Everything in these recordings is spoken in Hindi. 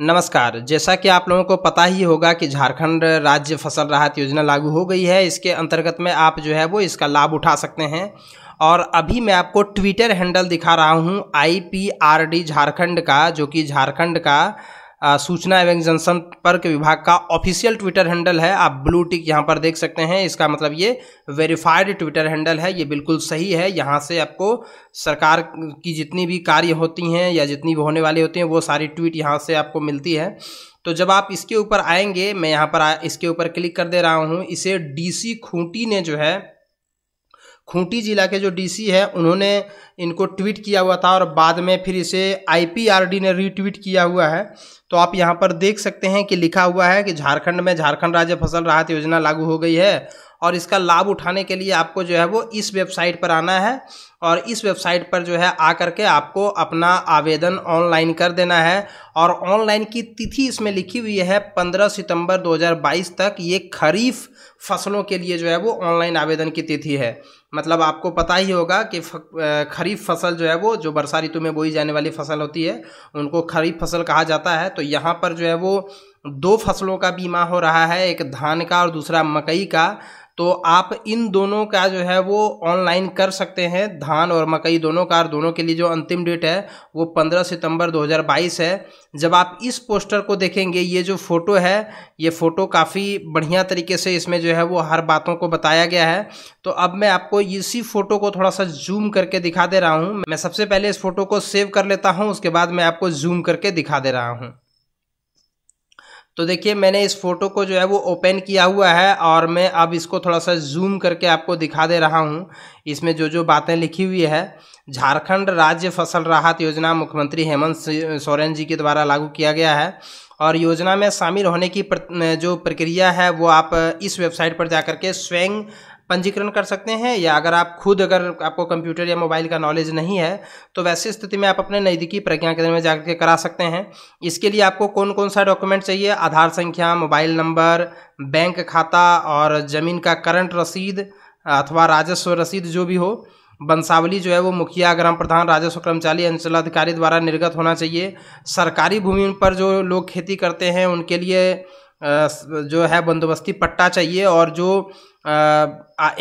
नमस्कार जैसा कि आप लोगों को पता ही होगा कि झारखंड राज्य फसल राहत योजना लागू हो गई है इसके अंतर्गत में आप जो है वो इसका लाभ उठा सकते हैं और अभी मैं आपको ट्विटर हैंडल दिखा रहा हूँ I P R D Jharkhand का जो कि झारखंड का सूचना एवं जनसंपर्क विभाग का ऑफिशियल ट्विटर हैंडल है आप ब्लू टिक यहाँ पर देख सकते हैं इसका मतलब ये वेरीफाइड ट्विटर हैंडल है ये बिल्कुल सही है यहाँ से आपको सरकार की जितनी भी कार्य होती हैं या जितनी भी होने वाली होती हैं वो सारी ट्वीट यहाँ से आपको मिलती है तो जब आप इसके ऊपर आएंगे मैं यहाँ पर आ, इसके ऊपर क्लिक कर दे रहा हूँ इसे डी खूंटी ने जो है खूंटी जिला के जो डीसी है उन्होंने इनको ट्वीट किया हुआ था और बाद में फिर इसे आईपीआरडी ने रीट्वीट किया हुआ है तो आप यहाँ पर देख सकते हैं कि लिखा हुआ है कि झारखंड में झारखंड राज्य फसल राहत योजना लागू हो गई है और इसका लाभ उठाने के लिए आपको जो है वो इस वेबसाइट पर आना है और इस वेबसाइट पर जो है आ करके आपको अपना आवेदन ऑनलाइन कर देना है और ऑनलाइन की तिथि इसमें लिखी हुई है 15 सितंबर 2022 तक ये खरीफ फसलों के लिए जो है वो ऑनलाइन आवेदन की तिथि है मतलब आपको पता ही होगा कि खरीफ फसल जो है वो जो बरसा ऋतु में बोई जाने वाली फसल होती है उनको खरीफ फसल कहा जाता है तो यहाँ पर जो है वो दो फसलों का बीमा हो रहा है एक धान का और दूसरा मकई का तो आप इन दोनों का जो है वो ऑनलाइन कर सकते हैं धान और मकई दोनों का और दोनों के लिए जो अंतिम डेट है वो 15 सितंबर 2022 है जब आप इस पोस्टर को देखेंगे ये जो फ़ोटो है ये फ़ोटो काफ़ी बढ़िया तरीके से इसमें जो है वो हर बातों को बताया गया है तो अब मैं आपको इसी फ़ोटो को थोड़ा सा जूम करके दिखा दे रहा हूँ मैं सबसे पहले इस फ़ोटो को सेव कर लेता हूँ उसके बाद मैं आपको जूम करके दिखा दे रहा हूँ तो देखिए मैंने इस फ़ोटो को जो है वो ओपन किया हुआ है और मैं अब इसको थोड़ा सा जूम करके आपको दिखा दे रहा हूँ इसमें जो जो बातें लिखी हुई है झारखंड राज्य फसल राहत योजना मुख्यमंत्री हेमंत सोरेन जी के द्वारा लागू किया गया है और योजना में शामिल होने की जो प्रक्रिया है वो आप इस वेबसाइट पर जाकर के स्वयं पंजीकरण कर सकते हैं या अगर आप खुद अगर आपको कंप्यूटर या मोबाइल का नॉलेज नहीं है तो वैसी स्थिति में आप अपने नज़दीकी प्रज्ञा केंद्र में जाकर के करा सकते हैं इसके लिए आपको कौन कौन सा डॉक्यूमेंट चाहिए आधार संख्या मोबाइल नंबर बैंक खाता और ज़मीन का करंट रसीद अथवा राजस्व रसीद जो भी हो बंसावली जो है वो मुखिया ग्राम प्रधान राजस्व कर्मचारी अंचलाधिकारी द्वारा निर्गत होना चाहिए सरकारी भूमि पर जो लोग खेती करते हैं उनके लिए जो है बंदोबस्ती पट्टा चाहिए और जो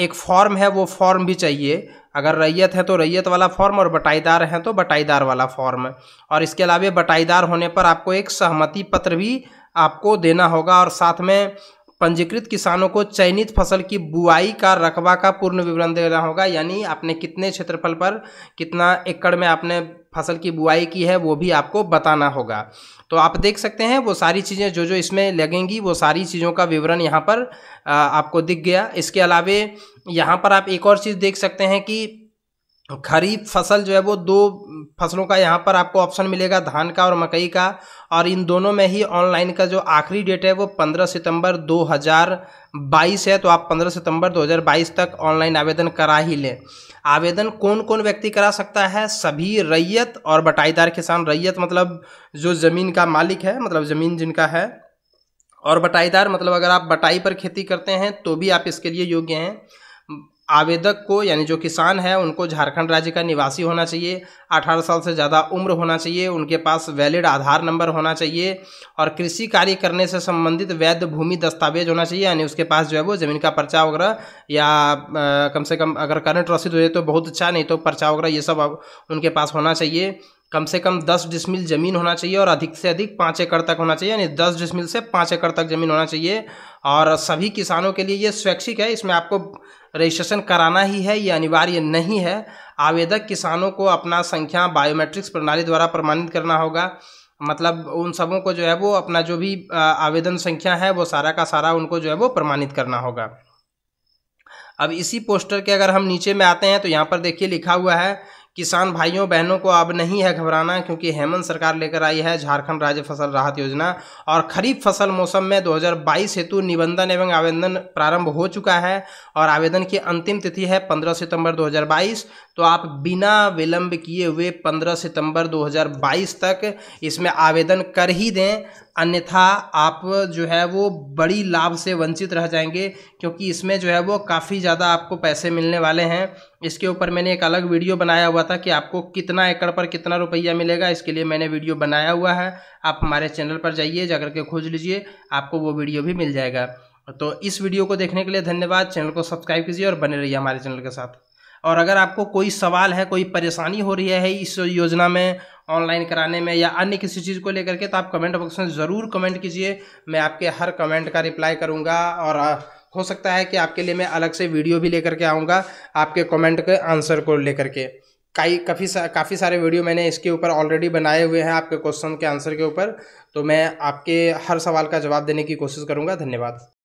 एक फॉर्म है वो फॉर्म भी चाहिए अगर रैयत है तो रैयत वाला फॉर्म और बटाईदार हैं तो बटाईदार वाला फॉर्म और इसके अलावा बटाईदार होने पर आपको एक सहमति पत्र भी आपको देना होगा और साथ में पंजीकृत किसानों को चयनित फसल की बुआई का रकबा का पूर्ण विवरण देना होगा यानी आपने कितने क्षेत्रफल पर कितना एकड़ में आपने फसल की बुआई की है वो भी आपको बताना होगा तो आप देख सकते हैं वो सारी चीज़ें जो जो इसमें लगेंगी वो सारी चीज़ों का विवरण यहाँ पर आपको दिख गया इसके अलावे यहाँ पर आप एक और चीज़ देख सकते हैं कि खरीफ फसल जो है वो दो फसलों का यहाँ पर आपको ऑप्शन मिलेगा धान का और मकई का और इन दोनों में ही ऑनलाइन का जो आखिरी डेट है वो 15 सितंबर 2022 है तो आप 15 सितंबर 2022 तक ऑनलाइन आवेदन करा ही लें आवेदन कौन कौन व्यक्ति करा सकता है सभी रैयत और बटाईदार किसान रैयत मतलब जो ज़मीन का मालिक है मतलब ज़मीन जिनका है और बटाईदार मतलब अगर आप बटाई पर खेती करते हैं तो भी आप इसके लिए योग्य हैं आवेदक को यानी जो किसान है उनको झारखंड राज्य का निवासी होना चाहिए 18 साल से ज़्यादा उम्र होना चाहिए उनके पास वैलिड आधार नंबर होना चाहिए और कृषि कार्य करने से संबंधित वैध भूमि दस्तावेज होना चाहिए यानी उसके पास जो है वो ज़मीन का पर्चा वगैरह या आ, कम से कम अगर करंट रसीद हो जाए तो बहुत अच्छा नहीं तो पर्चा वगैरह ये सब उनके पास होना चाहिए कम से कम दस डिसमिल ज़मीन होना चाहिए और अधिक से अधिक पाँच एकड़ तक होना चाहिए यानी दस डिसमिल से पाँच एकड़ तक ज़मीन होना चाहिए और सभी किसानों के लिए ये स्वैच्छिक है इसमें आपको रजिस्ट्रेशन कराना ही है ये अनिवार्य नहीं है आवेदक किसानों को अपना संख्या बायोमेट्रिक्स प्रणाली द्वारा प्रमाणित करना होगा मतलब उन सबों को जो है वो अपना जो भी आवेदन संख्या है वो सारा का सारा उनको जो है वो प्रमाणित करना होगा अब इसी पोस्टर के अगर हम नीचे में आते हैं तो यहाँ पर देखिए लिखा हुआ है किसान भाइयों बहनों को अब नहीं है घबराना क्योंकि हेमंत सरकार लेकर आई है झारखंड राज्य फसल राहत योजना और खरीफ फसल मौसम में 2022 हेतु निबंधन एवं आवेदन प्रारंभ हो चुका है और आवेदन की अंतिम तिथि है 15 सितंबर 2022 तो आप बिना विलंब किए हुए 15 सितंबर 2022 तक इसमें आवेदन कर ही दें अन्यथा आप जो है वो बड़ी लाभ से वंचित रह जाएंगे क्योंकि इसमें जो है वो काफ़ी ज़्यादा आपको पैसे मिलने वाले हैं इसके ऊपर मैंने एक अलग वीडियो बनाया हुआ था कि आपको कितना एकड़ पर कितना रुपया मिलेगा इसके लिए मैंने वीडियो बनाया हुआ है आप हमारे चैनल पर जाइए जा के खोज लीजिए आपको वो वीडियो भी मिल जाएगा तो इस वीडियो को देखने के लिए धन्यवाद चैनल को सब्सक्राइब कीजिए और बने रहिए हमारे चैनल के साथ और अगर आपको कोई सवाल है कोई परेशानी हो रही है इस योजना में ऑनलाइन कराने में या अन्य किसी चीज़ को लेकर के तो आप कमेंट बॉक्स में ज़रूर कमेंट कीजिए मैं आपके हर कमेंट का रिप्लाई करूँगा और हो सकता है कि आपके लिए मैं अलग से वीडियो भी लेकर के आऊँगा आपके कमेंट के आंसर को लेकर के कई काफ़ी सा काफ़ी सारे वीडियो मैंने इसके ऊपर ऑलरेडी बनाए हुए हैं आपके क्वेश्चन के आंसर के ऊपर तो मैं आपके हर सवाल का जवाब देने की कोशिश करूँगा धन्यवाद